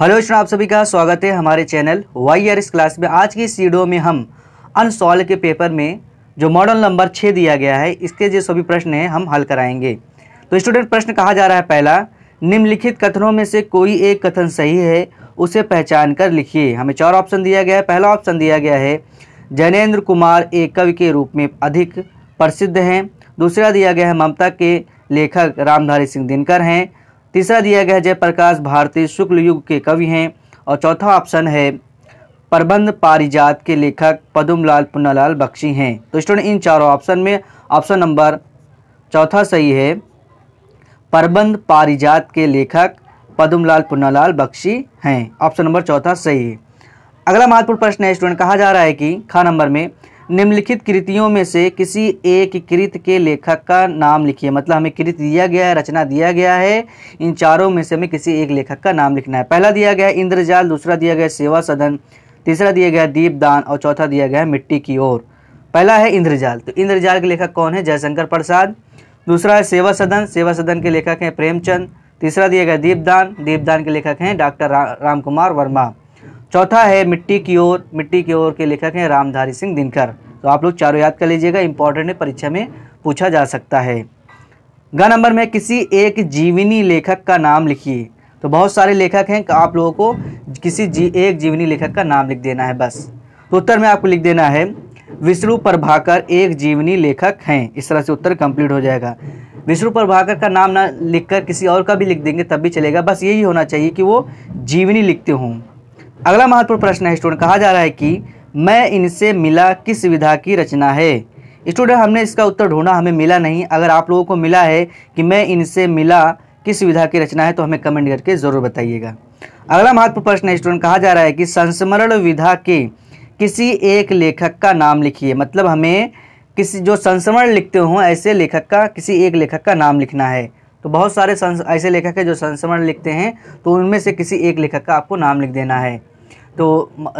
hello student आप सभी का स्वागत है हमारे channel Y R S class में आज की सीडो में हम अनसॉल्व के पेपर में जो मॉडल नंबर छः दिया गया है इसके जो सभी प्रश्न हैं हम हल कराएंगे तो स्टूडेंट प्रश्न कहा जा रहा है पहला निम्नलिखित कथनों में से कोई एक कथन सही है उसे पहचान कर लिखिए हमें चार ऑप्शन दिया गया है पहला ऑप्शन दिया गया है जैनेन्द्र कुमार एक कवि के रूप में अधिक प्रसिद्ध हैं दूसरा दिया गया है ममता के लेखक रामधारी सिंह दिनकर हैं तीसरा दिया गया जयप्रकाश भारती शुक्ल युग के कवि हैं और चौथा ऑप्शन है प्रबंध पारिजात के लेखक पदुमलाल पुन्नालाल बख्शी हैं तो स्टूडेंट इन चारों ऑप्शन में ऑप्शन नंबर चौथा सही है प्रबंध पारिजात के लेखक पदुमलाल पुन्नालाल बख्शी हैं ऑप्शन नंबर चौथा सही है अगला महत्वपूर्ण प्रश्न है स्टूडेंट कहा जा रहा है कि खा नंबर में निम्नलिखित कृतियों में से किसी एक कृत के लेखक का नाम लिखिए मतलब हमें कृत दिया गया है रचना दिया गया है इन चारों में से हमें किसी एक लेखक का नाम लिखना है पहला दिया गया है इंद्रजाल दूसरा दिया गया सेवा सदन तीसरा दिया गया दीपदान और चौथा दिया गया है मिट्टी की ओर पहला है इंद्रजाल तो इंद्रजाल के लेखक कौन है जयशंकर प्रसाद दूसरा है सेवा सदन सेवा सदन के लेखक हैं प्रेमचंद तीसरा दिया गया दीपदान दीपदान के लेखक हैं डॉक्टर राम कुमार वर्मा चौथा है मिट्टी की ओर मिट्टी की ओर के लेखक हैं रामधारी सिंह दिनकर तो आप लोग चारों याद कर लीजिएगा इंपॉर्टेंट है परीक्षा में पूछा जा सकता है ग नंबर में किसी एक जीवनी लेखक का नाम लिखिए तो बहुत सारे लेखक हैं आप लोगों को किसी जी एक जीवनी लेखक का नाम लिख देना है बस तो उत्तर में आपको लिख देना है विष्णु प्रभाकर एक जीवनी लेखक हैं इस तरह से उत्तर कंप्लीट हो जाएगा विष्णु प्रभाकर का नाम ना लिखकर किसी और का भी लिख देंगे तब भी चलेगा बस यही होना चाहिए कि वो जीवनी लिखते हों अगला महत्वपूर्ण प्रश्न है स्टूडेंट कहा जा रहा है कि मैं इनसे मिला किस विधा की रचना है स्टूडेंट हमने इसका उत्तर ढूंढा हमें मिला नहीं अगर आप लोगों को मिला है कि मैं इनसे मिला किस विधा की रचना है तो हमें कमेंट करके ज़रूर बताइएगा अगला महत्वपूर्ण प्रश्न स्टूडेंट कहा जा रहा है कि संस्मरण विधा के किसी एक लेखक का नाम लिखिए मतलब हमें किसी जो संस्मरण लिखते हों ऐसे लेखक का किसी एक लेखक का नाम लिखना है तो बहुत सारे ऐसे लेखक हैं जो संस्मरण लिखते हैं तो उनमें से किसी एक लेखक का आपको नाम लिख देना है तो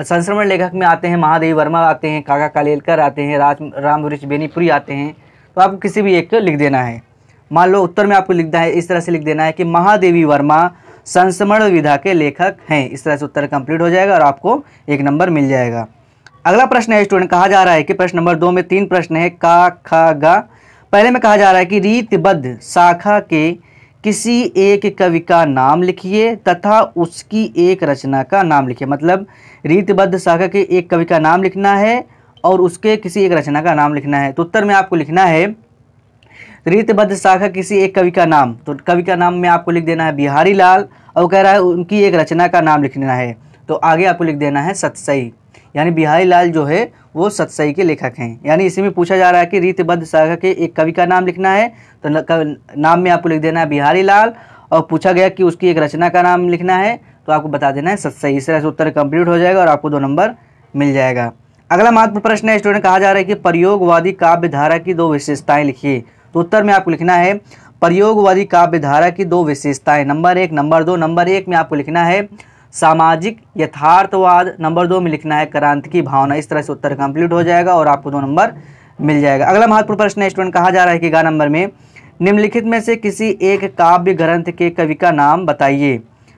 संश्रमण लेखक में आते हैं महादेव वर्मा आते हैं काका कालेलकर आते हैं राज वृक्ष बेनीपुरी आते हैं तो आपको किसी भी एक को लिख देना है मान लो उत्तर में आपको लिखना है इस तरह से लिख देना है कि महादेवी वर्मा संस्मरण विधा के लेखक हैं इस तरह से उत्तर कंप्लीट हो जाएगा और आपको एक नंबर मिल जाएगा अगला प्रश्न है स्टूडेंट कहा जा रहा है कि प्रश्न नंबर दो में तीन प्रश्न है का खा गा पहले में कहा जा रहा है कि रीतिबद्ध शाखा के किसी एक कवि का नाम लिखिए तथा उसकी एक रचना का नाम लिखिए मतलब रीतबद्ध शाखा के एक कवि का नाम लिखना है और उसके किसी एक रचना का नाम लिखना है तो उत्तर में आपको लिखना है रीतबद्ध शाखा किसी एक कवि का नाम तो कवि का नाम में आपको लिख देना है बिहारी लाल और कह रहा है उनकी एक रचना का नाम लिखना है तो आगे आपको लिख देना है सतसई यानी बिहारी लाल जो है वो सतसई के लेखक हैं यानी इसी में पूछा जा रहा है कि रीतबद्ध सागर के एक कवि का नाम लिखना है तो नाम में आपको लिख देना है बिहारी लाल और पूछा गया कि उसकी एक रचना का नाम लिखना है तो आपको बता देना है सतसई इस तरह से उत्तर कंप्लीट हो जाएगा और आपको दो नंबर मिल जाएगा अगला महत्वपूर्ण प्रश्न है स्टूडेंट कहा जा रहा है कि प्रयोगवादी काव्य धारा की दो विशेषताएं लिखिए तो उत्तर में आपको लिखना है प्रयोगवादी काव्य धारा की दो विशेषताएं नंबर एक नंबर दो नंबर एक में आपको लिखना है सामाजिक यथार्थवाद नंबर दो में लिखना है क्रांति की भावना इस तरह से उत्तर कंप्लीट हो जाएगा और आपको दो नंबर मिल जाएगा अगला महत्वपूर्ण प्रश्न स्टूडेंट कहा जा रहा है कि गा नंबर में निम्नलिखित में से किसी एक काव्य ग्रंथ के कवि का नाम बताइए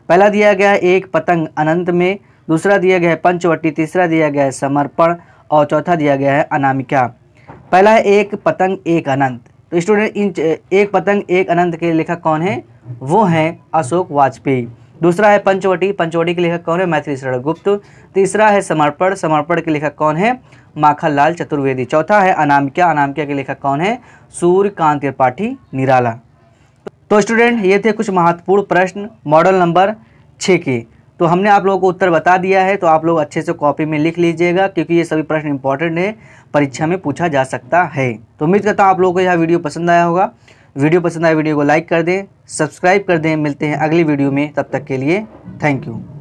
पहला दिया गया है एक पतंग अनंत में दूसरा दिया गया है पंचवटी तीसरा दिया गया है समर्पण और चौथा दिया गया है अनामिका पहला है एक पतंग एक अनंत तो स्टूडेंट इन एक पतंग एक अनंत के लेखक कौन है वो हैं अशोक वाजपेयी दूसरा है पंचवटी पंचवटी के लेखक कौन है मैथिली शरण गुप्त तीसरा है समर्पण समर्पण के लेखक कौन है माखन चतुर्वेदी चौथा है अनामिका अनामिका के लेखक कौन है सूर्यकांत त्रिपाठी निराला तो स्टूडेंट ये थे कुछ महत्वपूर्ण प्रश्न मॉडल नंबर छः के तो हमने आप लोगों को उत्तर बता दिया है तो आप लोग अच्छे से कॉपी में लिख लीजिएगा क्योंकि ये सभी प्रश्न इंपॉर्टेंट है परीक्षा में पूछा जा सकता है तो उम्मीद करता हूँ आप लोगों को यह वीडियो पसंद आया होगा वीडियो पसंद आए वीडियो को लाइक कर दें सब्सक्राइब कर दें मिलते हैं अगली वीडियो में तब तक के लिए थैंक यू